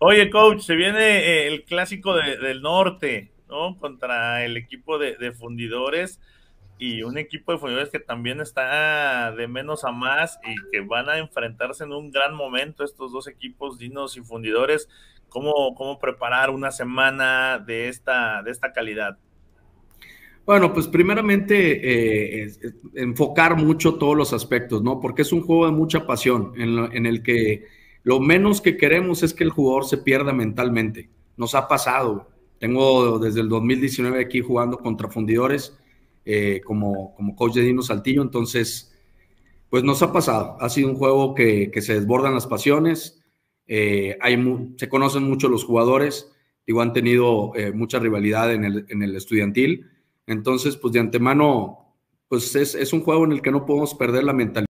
Oye, coach, se viene eh, el clásico del norte, ¿no? Contra el equipo de, fundidores y un equipo de fundidores que también está de menos a más y que van a enfrentarse en un gran momento estos dos equipos, Dinos y Fundidores. ¿Cómo, cómo preparar una semana de esta, de esta calidad? Bueno, pues primeramente eh, enfocar mucho todos los aspectos, ¿no? Porque es un juego de mucha pasión en el que lo menos que queremos es que el jugador se pierda mentalmente. Nos ha pasado. Tengo desde el 2019 aquí jugando contra fundidores eh, como, como coach de Dino Saltillo, entonces, pues nos ha pasado. Ha sido un juego que, que se desbordan las pasiones, eh, hay se conocen mucho los jugadores, digo, han tenido eh, mucha rivalidad en el, en el, estudiantil. Entonces, pues de antemano, pues es un juego en el que no podemos perder la mentalidad.